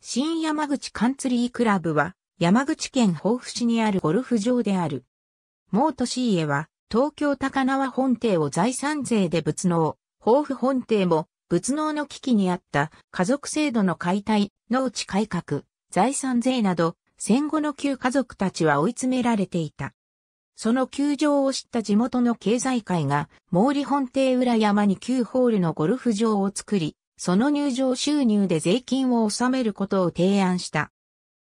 新山口カンツリークラブは、山口県防府市にあるゴルフ場である。モートシーエは、東京高輪本邸を財産税で仏納、防府本邸も仏納の危機にあった家族制度の解体、農地改革、財産税など、戦後の旧家族たちは追い詰められていた。その窮状を知った地元の経済界が、毛利本邸裏山に9ホールのゴルフ場を作り、その入場収入で税金を納めることを提案した。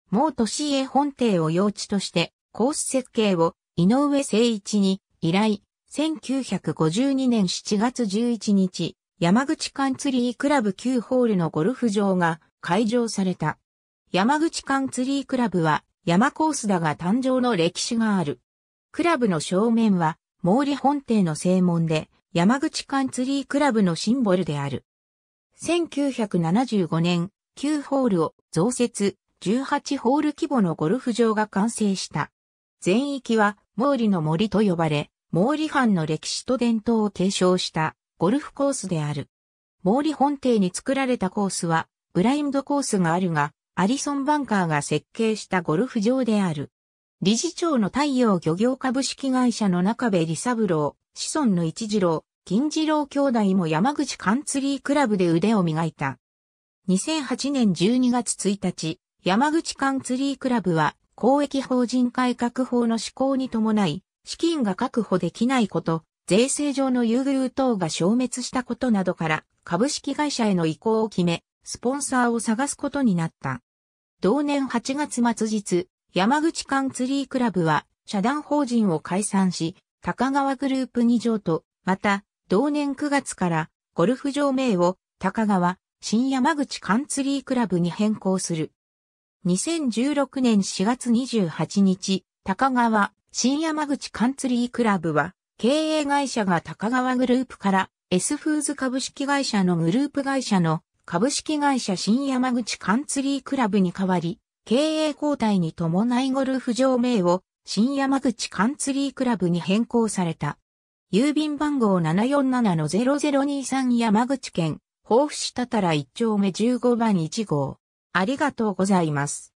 毛都市営本邸を用地として、コース設計を井上誠一に依頼、1952年7月11日、山口カンツリークラブ9ホールのゴルフ場が開場された。山口カンツリークラブは山コースだが誕生の歴史がある。クラブの正面は毛利本邸の正門で山口カンツリークラブのシンボルである。1975年、9ホールを増設、18ホール規模のゴルフ場が完成した。全域は毛利の森と呼ばれ、毛利藩の歴史と伝統を継承したゴルフコースである。毛利本邸に作られたコースは、ブラインドコースがあるが、アリソン・バンカーが設計したゴルフ場である。理事長の太陽漁業株式会社の中部理三郎、子孫の一次郎、金次郎兄弟も山口カンツリークラブで腕を磨いた。2008年12月1日、山口カンツリークラブは公益法人改革法の施行に伴い、資金が確保できないこと、税制上の優遇等が消滅したことなどから、株式会社への移行を決め、スポンサーを探すことになった。同年8月末日、山口カンツリークラブは、社団法人を解散し、高川グループ2乗と、また、同年9月からゴルフ場名を高川新山口カンツリークラブに変更する。2016年4月28日、高川新山口カンツリークラブは経営会社が高川グループから S フーズ株式会社のグループ会社の株式会社新山口カンツリークラブに代わり、経営交代に伴いゴルフ場名を新山口カンツリークラブに変更された。郵便番号747-0023山口県、防府市たたら1丁目15番1号。ありがとうございます。